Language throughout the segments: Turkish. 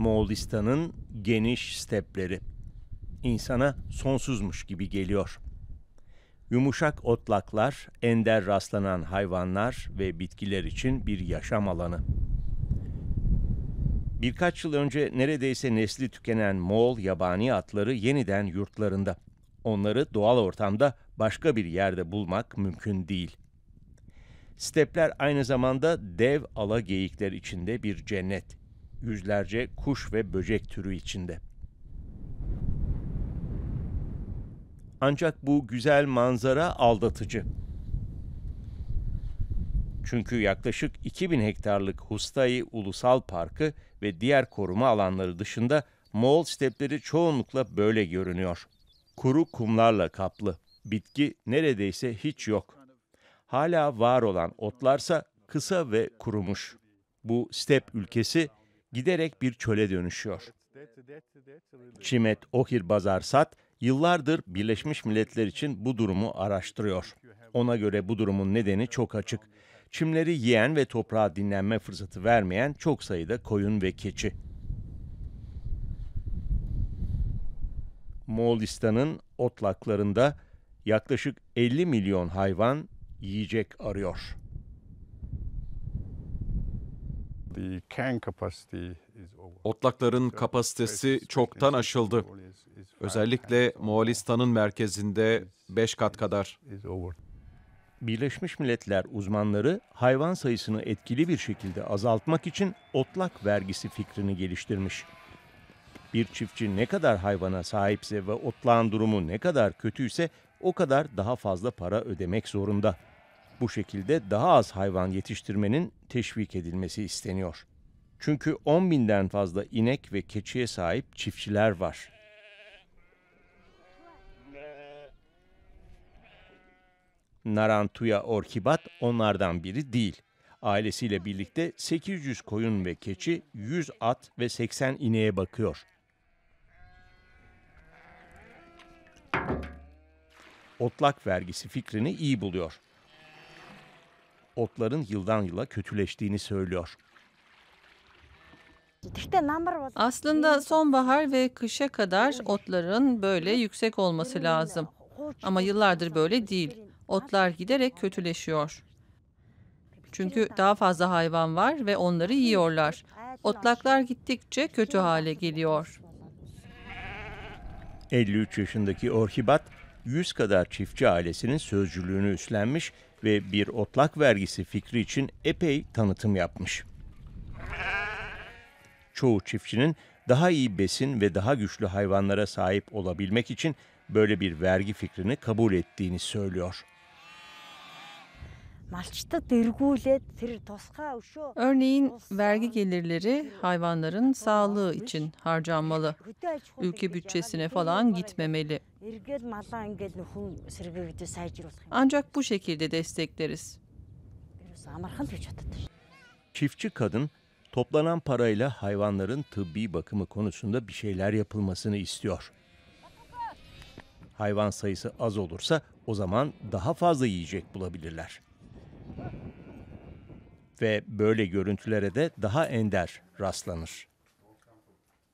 Moğolistan'ın geniş stepleri. İnsana sonsuzmuş gibi geliyor. Yumuşak otlaklar, ender rastlanan hayvanlar ve bitkiler için bir yaşam alanı. Birkaç yıl önce neredeyse nesli tükenen Moğol yabani atları yeniden yurtlarında. Onları doğal ortamda başka bir yerde bulmak mümkün değil. Stepler aynı zamanda dev ala geyikler içinde bir cennet yüzlerce kuş ve böcek türü içinde. Ancak bu güzel manzara aldatıcı. Çünkü yaklaşık 2000 hektarlık Hustayi Ulusal Parkı ve diğer koruma alanları dışında Moğol stepleri çoğunlukla böyle görünüyor. Kuru kumlarla kaplı, bitki neredeyse hiç yok. Hala var olan otlarsa kısa ve kurumuş. Bu step ülkesi giderek bir çöle dönüşüyor. Çimet Okir Bazarsat yıllardır Birleşmiş Milletler için bu durumu araştırıyor. Ona göre bu durumun nedeni çok açık. Çimleri yiyen ve toprağa dinlenme fırsatı vermeyen çok sayıda koyun ve keçi. Moğolistan'ın otlaklarında yaklaşık 50 milyon hayvan yiyecek arıyor. Otlakların kapasitesi çoktan aşıldı. Özellikle Moğolistan'ın merkezinde 5 kat kadar. Birleşmiş Milletler uzmanları hayvan sayısını etkili bir şekilde azaltmak için otlak vergisi fikrini geliştirmiş. Bir çiftçi ne kadar hayvana sahipse ve otlağın durumu ne kadar kötüyse o kadar daha fazla para ödemek zorunda. Bu şekilde daha az hayvan yetiştirmenin teşvik edilmesi isteniyor. Çünkü 10 binden fazla inek ve keçiye sahip çiftçiler var. Narantuya orkibat onlardan biri değil. Ailesiyle birlikte 800 koyun ve keçi, 100 at ve 80 ineğe bakıyor. 'Otlak vergisi' fikrini iyi buluyor otların yıldan yıla kötüleştiğini söylüyor. Aslında sonbahar ve kışa kadar otların böyle yüksek olması lazım. Ama yıllardır böyle değil. Otlar giderek kötüleşiyor. Çünkü daha fazla hayvan var ve onları yiyorlar. Otlaklar gittikçe kötü hale geliyor. 53 yaşındaki Orhibat 100 kadar çiftçi ailesinin sözcülüğünü üstlenmiş ve bir otlak vergisi fikri için epey tanıtım yapmış. Çoğu çiftçinin daha iyi besin ve daha güçlü hayvanlara sahip olabilmek için böyle bir vergi fikrini kabul ettiğini söylüyor. Örneğin vergi gelirleri hayvanların sağlığı için harcanmalı. Ülke bütçesine falan gitmemeli. Ancak bu şekilde destekleriz. Çiftçi kadın toplanan parayla hayvanların tıbbi bakımı konusunda bir şeyler yapılmasını istiyor. Hayvan sayısı az olursa o zaman daha fazla yiyecek bulabilirler. Ve böyle görüntülere de daha ender rastlanır.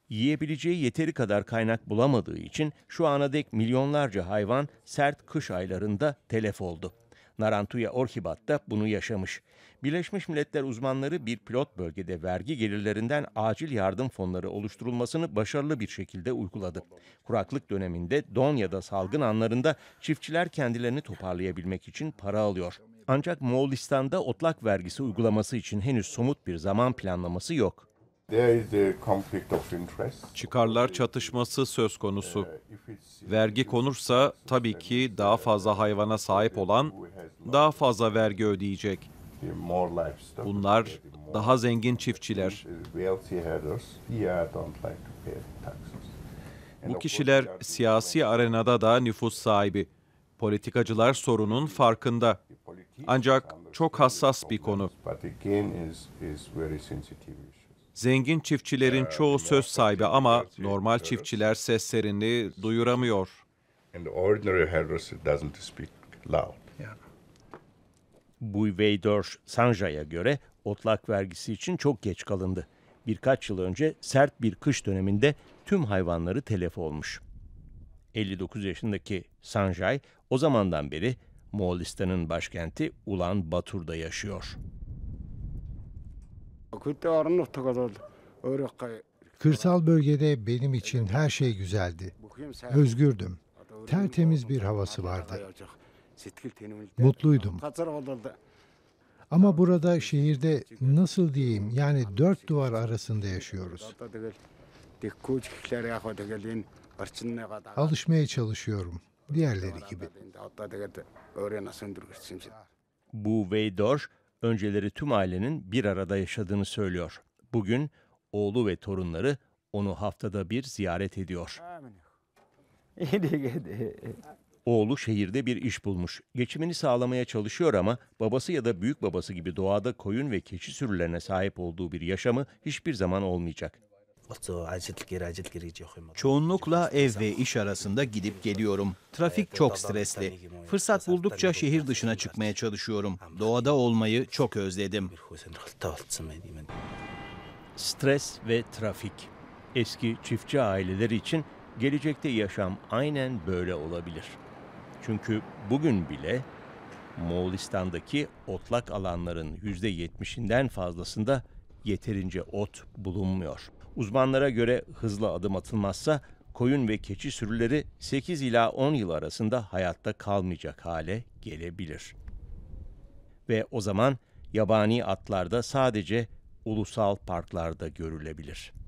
Yiyebileceği yeteri kadar kaynak bulamadığı için şu ana dek milyonlarca hayvan sert kış aylarında telef oldu. Narantuya Orkibat da bunu yaşamış. Birleşmiş Milletler uzmanları bir pilot bölgede vergi gelirlerinden acil yardım fonları oluşturulmasını başarılı bir şekilde uyguladı. Kuraklık döneminde don ya da salgın anlarında çiftçiler kendilerini toparlayabilmek için para alıyor. Ancak Moğolistan'da otlak vergisi uygulaması için henüz somut bir zaman planlaması yok. Çıkarlar çatışması söz konusu. Uh, vergi konursa tabii ki daha fazla hayvana sahip olan daha fazla vergi ödeyecek. Bunlar daha zengin çiftçiler. Bu kişiler siyasi arenada da nüfus sahibi. Politikacılar sorunun farkında. Ancak çok hassas bir konu. Zengin çiftçilerin çoğu söz sahibi ama normal çiftçiler seslerini duyuramıyor. Bu Sanja'ya göre otlak vergisi için çok geç kalındı. Birkaç yıl önce sert bir kış döneminde tüm hayvanları telef olmuş. 59 yaşındaki Sanjay o zamandan beri Moğolistan'ın başkenti Ulan Batur'da yaşıyor. Kırsal bölgede benim için her şey güzeldi. Özgürdüm. Tertemiz bir havası vardı. Mutluydum. Ama burada şehirde nasıl diyeyim yani dört duvar arasında yaşıyoruz. Alışmaya çalışıyorum. Diğerleri gibi. Bu Veydor, önceleri tüm ailenin bir arada yaşadığını söylüyor. Bugün oğlu ve torunları onu haftada bir ziyaret ediyor. Oğlu şehirde bir iş bulmuş. Geçimini sağlamaya çalışıyor ama babası ya da büyük babası gibi doğada koyun ve keçi sürülerine sahip olduğu bir yaşamı hiçbir zaman olmayacak. Çoğunlukla ev ve iş arasında gidip geliyorum. Trafik çok stresli. Fırsat buldukça şehir dışına çıkmaya çalışıyorum. Doğada olmayı çok özledim. Stres ve trafik. Eski çiftçi aileleri için gelecekte yaşam aynen böyle olabilir. Çünkü bugün bile Moğolistan'daki otlak alanların %70'inden fazlasında yeterince ot bulunmuyor. Uzmanlara göre hızlı adım atılmazsa koyun ve keçi sürüleri 8 ila 10 yıl arasında hayatta kalmayacak hale gelebilir. Ve o zaman yabani atlar da sadece ulusal parklarda görülebilir.